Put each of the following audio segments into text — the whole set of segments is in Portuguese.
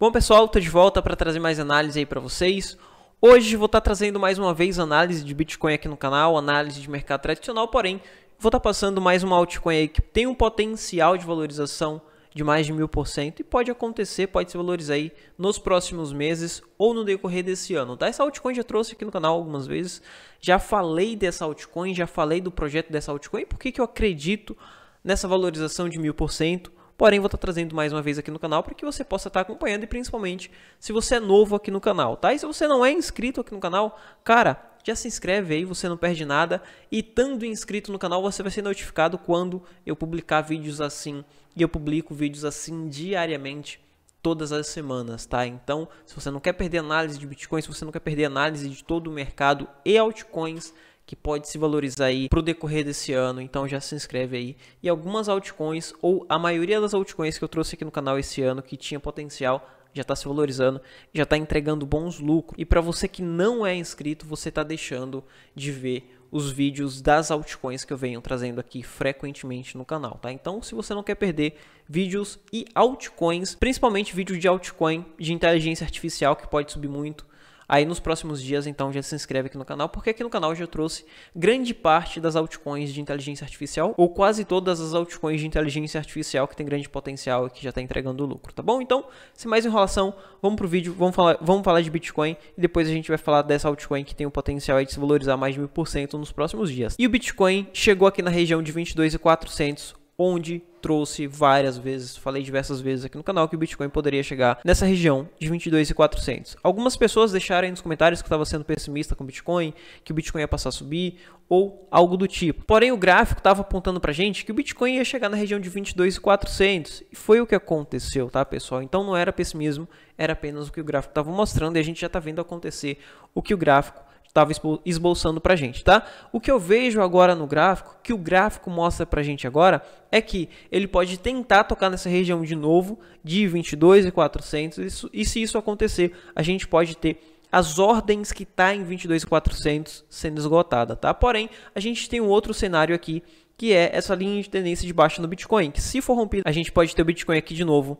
Bom, pessoal, estou de volta para trazer mais análise aí para vocês. Hoje vou estar tá trazendo mais uma vez análise de Bitcoin aqui no canal, análise de mercado tradicional, porém, vou estar tá passando mais uma altcoin aí que tem um potencial de valorização de mais de mil por cento e pode acontecer, pode se valorizar aí nos próximos meses ou no decorrer desse ano, tá? Essa altcoin já trouxe aqui no canal algumas vezes, já falei dessa altcoin, já falei do projeto dessa altcoin, por que, que eu acredito nessa valorização de mil por cento? Porém, vou estar tá trazendo mais uma vez aqui no canal para que você possa estar tá acompanhando e principalmente se você é novo aqui no canal, tá? E se você não é inscrito aqui no canal, cara, já se inscreve aí, você não perde nada. E estando inscrito no canal, você vai ser notificado quando eu publicar vídeos assim. E eu publico vídeos assim diariamente, todas as semanas, tá? Então, se você não quer perder análise de Bitcoin, se você não quer perder análise de todo o mercado e altcoins, que pode se valorizar aí para o decorrer desse ano, então já se inscreve aí. E algumas altcoins, ou a maioria das altcoins que eu trouxe aqui no canal esse ano que tinha potencial, já está se valorizando, já está entregando bons lucros. E para você que não é inscrito, você está deixando de ver os vídeos das altcoins que eu venho trazendo aqui frequentemente no canal, tá? Então, se você não quer perder vídeos e altcoins, principalmente vídeos de altcoin de inteligência artificial que pode subir muito, Aí nos próximos dias, então, já se inscreve aqui no canal, porque aqui no canal eu já trouxe grande parte das altcoins de inteligência artificial, ou quase todas as altcoins de inteligência artificial que tem grande potencial e que já está entregando lucro, tá bom? Então, sem mais enrolação, vamos pro vídeo, vamos falar, vamos falar de Bitcoin e depois a gente vai falar dessa altcoin que tem o potencial de se valorizar mais de mil por cento nos próximos dias. E o Bitcoin chegou aqui na região de 22.400 onde trouxe várias vezes, falei diversas vezes aqui no canal que o Bitcoin poderia chegar nessa região de 22.400. Algumas pessoas deixaram aí nos comentários que estava sendo pessimista com o Bitcoin, que o Bitcoin ia passar a subir ou algo do tipo. Porém, o gráfico estava apontando para gente que o Bitcoin ia chegar na região de 22.400 e foi o que aconteceu, tá, pessoal? Então não era pessimismo, era apenas o que o gráfico estava mostrando e a gente já está vendo acontecer o que o gráfico estava esboçando para a gente, tá? O que eu vejo agora no gráfico, que o gráfico mostra para a gente agora, é que ele pode tentar tocar nessa região de novo de 22 e 400, isso, e se isso acontecer, a gente pode ter as ordens que está em 22.400 sendo esgotada, tá? Porém, a gente tem um outro cenário aqui, que é essa linha de tendência de baixa no Bitcoin, que se for rompida, a gente pode ter o Bitcoin aqui de novo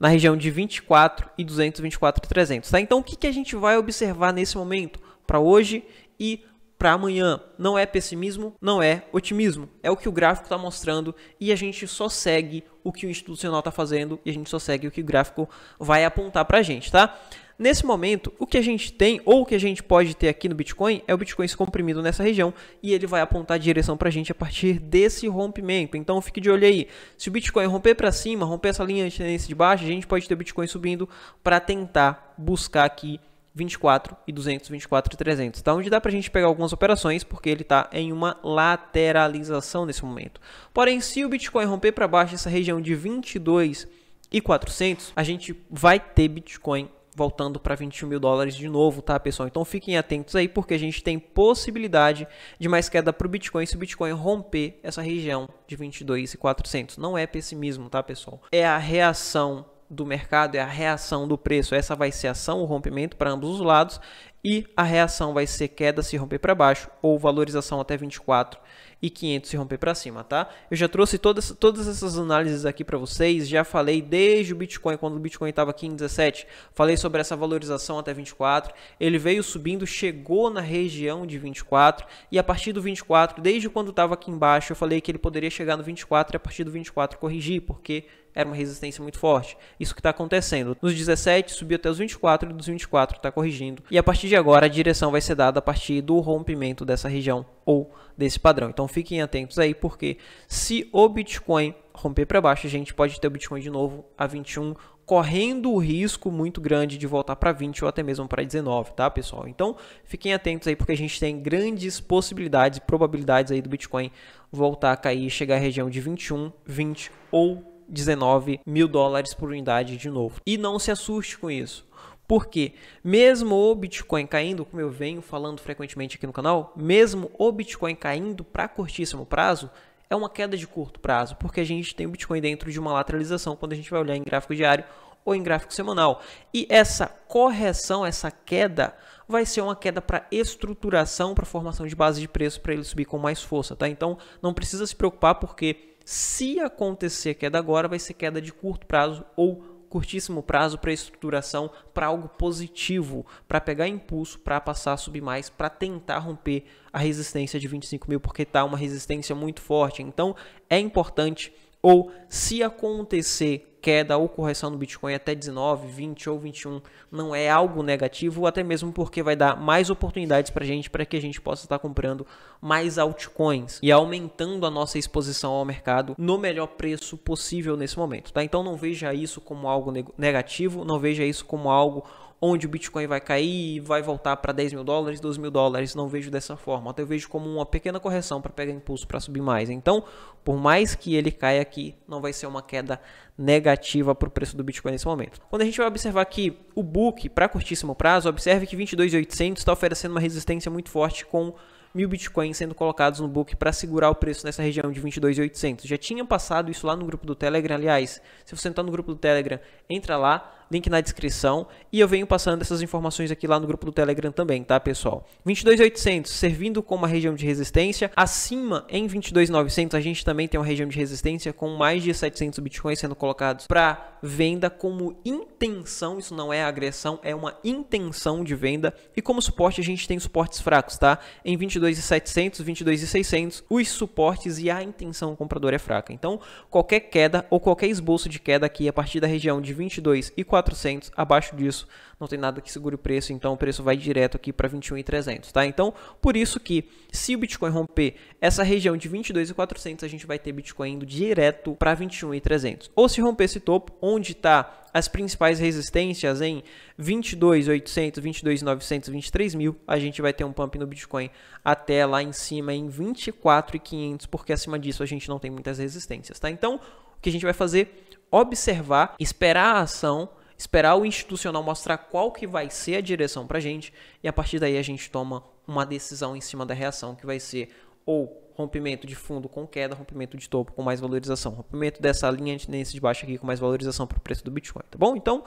na região de 24 e 224 e 300, tá? Então, o que, que a gente vai observar nesse momento? para hoje e para amanhã. Não é pessimismo, não é otimismo. É o que o gráfico está mostrando e a gente só segue o que o institucional está fazendo e a gente só segue o que o gráfico vai apontar para a gente, tá? Nesse momento, o que a gente tem ou o que a gente pode ter aqui no Bitcoin é o Bitcoin se comprimindo nessa região e ele vai apontar a direção para a gente a partir desse rompimento. Então fique de olho aí. Se o Bitcoin romper para cima, romper essa linha de tendência de baixo, a gente pode ter o Bitcoin subindo para tentar buscar aqui 24 e 200, 24 e 300, tá? Onde dá para a gente pegar algumas operações, porque ele está em uma lateralização nesse momento. Porém, se o Bitcoin romper para baixo essa região de 22 e 400, a gente vai ter Bitcoin voltando para 21 mil dólares de novo, tá, pessoal? Então fiquem atentos aí, porque a gente tem possibilidade de mais queda para o Bitcoin se o Bitcoin romper essa região de 22 e 400. Não é pessimismo, tá, pessoal? É a reação do mercado, é a reação do preço. Essa vai ser ação o rompimento para ambos os lados e a reação vai ser queda se romper para baixo ou valorização até 24 e 500 se romper para cima, tá? Eu já trouxe todas, todas essas análises aqui para vocês, já falei desde o Bitcoin, quando o Bitcoin estava aqui em 17, falei sobre essa valorização até 24, ele veio subindo, chegou na região de 24, e a partir do 24, desde quando estava aqui embaixo, eu falei que ele poderia chegar no 24 e a partir do 24 corrigir, porque era uma resistência muito forte. Isso que está acontecendo. Nos 17 subiu até os 24 e dos 24 está corrigindo. E a partir de agora a direção vai ser dada a partir do rompimento dessa região ou desse padrão. Então fiquem atentos aí porque se o Bitcoin romper para baixo, a gente pode ter o Bitcoin de novo a 21 correndo o risco muito grande de voltar para 20 ou até mesmo para 19, tá, pessoal? Então, fiquem atentos aí porque a gente tem grandes possibilidades e probabilidades aí do Bitcoin voltar a cair e chegar à região de 21, 20 ou 19 mil dólares por unidade de novo. E não se assuste com isso. Porque mesmo o Bitcoin caindo, como eu venho falando frequentemente aqui no canal, mesmo o Bitcoin caindo para curtíssimo prazo, é uma queda de curto prazo, porque a gente tem o Bitcoin dentro de uma lateralização quando a gente vai olhar em gráfico diário ou em gráfico semanal. E essa correção, essa queda, vai ser uma queda para estruturação, para formação de base de preço, para ele subir com mais força, tá? Então não precisa se preocupar porque se acontecer queda agora, vai ser queda de curto prazo ou curtíssimo prazo para estruturação, para algo positivo, para pegar impulso, para passar a subir mais, para tentar romper a resistência de 25 mil, porque está uma resistência muito forte. Então é importante ou se acontecer queda ou correção no Bitcoin até 19, 20 ou 21, não é algo negativo, até mesmo porque vai dar mais oportunidades para a gente para que a gente possa estar comprando mais altcoins e aumentando a nossa exposição ao mercado no melhor preço possível nesse momento, tá? Então não veja isso como algo negativo, não veja isso como algo onde o Bitcoin vai cair e vai voltar para 10 mil dólares, 12 mil dólares. Não vejo dessa forma. Até então, eu vejo como uma pequena correção para pegar impulso para subir mais. Então, por mais que ele caia aqui, não vai ser uma queda negativa para o preço do Bitcoin nesse momento. Quando a gente vai observar aqui o book para curtíssimo prazo, observe que 22.800 está oferecendo uma resistência muito forte com mil bitcoins sendo colocados no book para segurar o preço nessa região de 22.800. Já tinha passado isso lá no grupo do Telegram, aliás. Se você não está no grupo do Telegram, entra lá, link na descrição. E eu venho passando essas informações aqui lá no grupo do Telegram também, tá, pessoal? 22800 servindo como uma região de resistência. Acima em 22900 a gente também tem uma região de resistência com mais de 700 bitcoins sendo colocados para venda como intenção. Isso não é agressão, é uma intenção de venda. E como suporte a gente tem suportes fracos, tá? Em 22700, 22600, os suportes e a intenção compradora é fraca. Então, qualquer queda ou qualquer esboço de queda aqui a partir da região de 22 e 40 2400, abaixo disso não tem nada que segure o preço, então o preço vai direto aqui para 21.300, tá? Então, por isso que se o Bitcoin romper essa região de 22.400, a gente vai ter Bitcoin indo direto para 21.300. Ou se romper esse topo, onde está as principais resistências em 22.800, 22.900, 23.000, a gente vai ter um pump no Bitcoin até lá em cima em 24.500, porque acima disso a gente não tem muitas resistências, tá? Então, o que a gente vai fazer? Observar, esperar a ação esperar o institucional mostrar qual que vai ser a direção para a gente e a partir daí a gente toma uma decisão em cima da reação que vai ser ou rompimento de fundo com queda, rompimento de topo com mais valorização, rompimento dessa linha de tendência de baixo aqui com mais valorização para o preço do Bitcoin, tá bom? Então,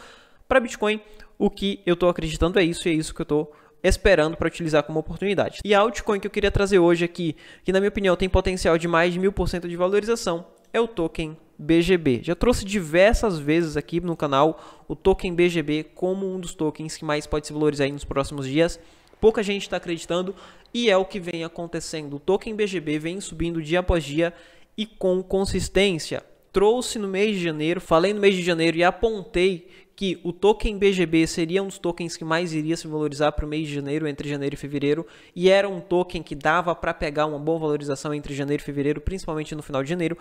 para Bitcoin, o que eu estou acreditando é isso e é isso que eu estou esperando para utilizar como oportunidade. E a altcoin que eu queria trazer hoje aqui, que na minha opinião tem potencial de mais de mil por cento de valorização, é o token BGB. Já trouxe diversas vezes aqui no canal o token BGB como um dos tokens que mais pode se valorizar nos próximos dias. Pouca gente está acreditando e é o que vem acontecendo. O token BGB vem subindo dia após dia e com consistência. Trouxe no mês de janeiro, falei no mês de janeiro e apontei que o token BGB seria um dos tokens que mais iria se valorizar para o mês de janeiro, entre janeiro e fevereiro, e era um token que dava para pegar uma boa valorização entre janeiro e fevereiro, principalmente no final de janeiro.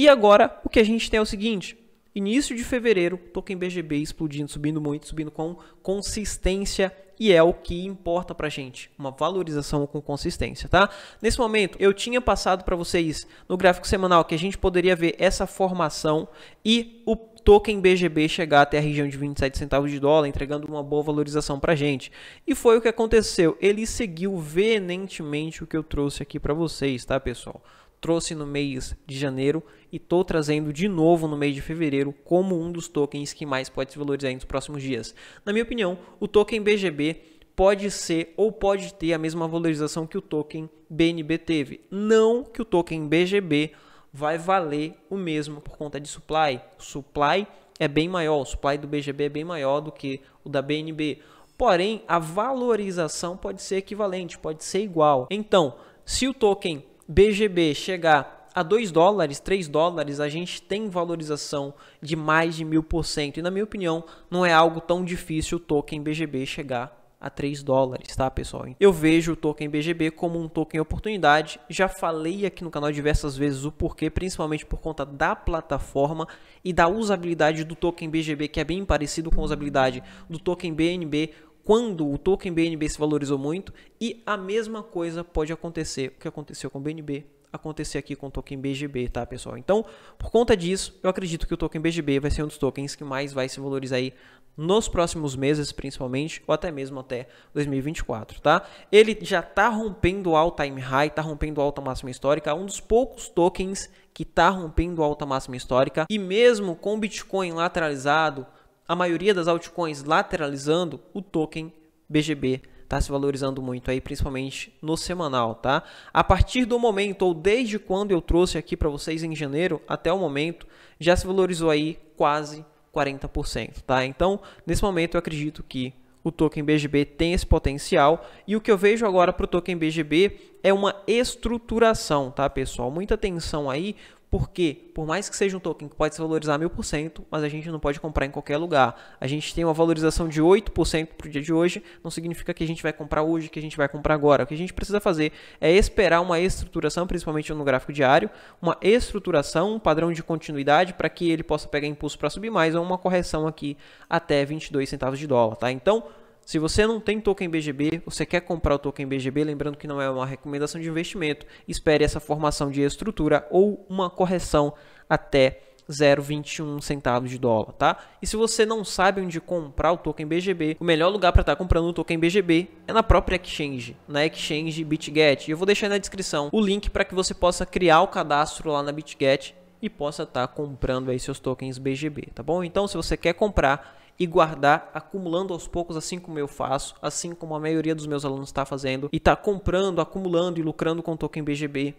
E agora o que a gente tem é o seguinte: início de fevereiro, token BGB explodindo, subindo muito, subindo com consistência e é o que importa pra gente, uma valorização com consistência, tá? Nesse momento, eu tinha passado para vocês no gráfico semanal que a gente poderia ver essa formação e o token BGB chegar até a região de 27 centavos de dólar, entregando uma boa valorização pra gente. E foi o que aconteceu, ele seguiu veementemente o que eu trouxe aqui para vocês, tá, pessoal? trouxe no mês de janeiro e estou trazendo de novo no mês de fevereiro como um dos tokens que mais pode se valorizar nos próximos dias. Na minha opinião, o token BGB pode ser ou pode ter a mesma valorização que o token BNB teve. Não que o token BGB vai valer o mesmo por conta de supply. Supply é bem maior, o supply do BGB é bem maior do que o da BNB. Porém, a valorização pode ser equivalente, pode ser igual. Então, se o token BGB chegar a 2 dólares, 3 dólares, a gente tem valorização de mais de 1000%. E na minha opinião, não é algo tão difícil o token BGB chegar a 3 dólares, tá, pessoal? Eu vejo o token BGB como um token oportunidade. Já falei aqui no canal diversas vezes o porquê, principalmente por conta da plataforma e da usabilidade do token BGB, que é bem parecido com a usabilidade do token BNB quando o token BNB se valorizou muito e a mesma coisa pode acontecer o que aconteceu com o BNB acontecer aqui com o token BGB, tá, pessoal? Então, por conta disso, eu acredito que o token BGB vai ser um dos tokens que mais vai se valorizar aí nos próximos meses, principalmente, ou até mesmo até 2024, tá? Ele já tá rompendo all time high, tá rompendo alta máxima histórica, um dos poucos tokens que tá rompendo alta máxima histórica e mesmo com o Bitcoin lateralizado, a maioria das altcoins lateralizando, o token BGB está se valorizando muito aí, principalmente no semanal, tá? A partir do momento ou desde quando eu trouxe aqui para vocês em janeiro até o momento, já se valorizou aí quase 40%, tá? Então, nesse momento eu acredito que o token BGB tem esse potencial e o que eu vejo agora para o token BGB é uma estruturação, tá, pessoal? Muita atenção aí, porque, por mais que seja um token que pode se valorizar mil por cento, mas a gente não pode comprar em qualquer lugar. A gente tem uma valorização de 8% para o dia de hoje, não significa que a gente vai comprar hoje, que a gente vai comprar agora. O que a gente precisa fazer é esperar uma estruturação, principalmente no gráfico diário, uma estruturação, um padrão de continuidade para que ele possa pegar impulso para subir mais ou uma correção aqui até 22 centavos de dólar. Tá? Então, se você não tem token BGB, você quer comprar o token BGB, lembrando que não é uma recomendação de investimento, espere essa formação de estrutura ou uma correção até 0,21 centavos de dólar, tá? E se você não sabe onde comprar o token BGB, o melhor lugar para estar tá comprando o token BGB é na própria exchange, na exchange BitGet. Eu vou deixar na descrição o link para que você possa criar o cadastro lá na BitGet e possa estar tá comprando aí seus tokens BGB, tá bom? Então, se você quer comprar e guardar, acumulando aos poucos, assim como eu faço, assim como a maioria dos meus alunos está fazendo, e está comprando, acumulando e lucrando com token BGB.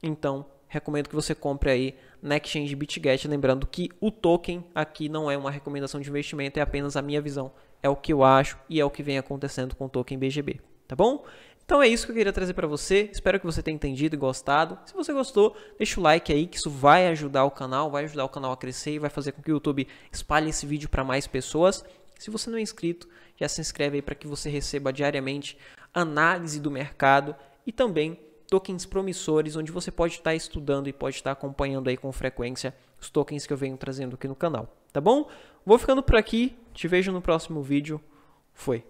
Então, recomendo que você compre aí na Exchange BitGet, lembrando que o token aqui não é uma recomendação de investimento, é apenas a minha visão, é o que eu acho e é o que vem acontecendo com o token BGB, tá bom? Então é isso que eu queria trazer para você. Espero que você tenha entendido e gostado. Se você gostou, deixa o like aí que isso vai ajudar o canal, vai ajudar o canal a crescer e vai fazer com que o YouTube espalhe esse vídeo para mais pessoas. Se você não é inscrito, já se inscreve aí para que você receba diariamente análise do mercado e também tokens promissores, onde você pode estar estudando e pode estar acompanhando aí com frequência os tokens que eu venho trazendo aqui no canal, tá bom? Vou ficando por aqui, te vejo no próximo vídeo. Foi.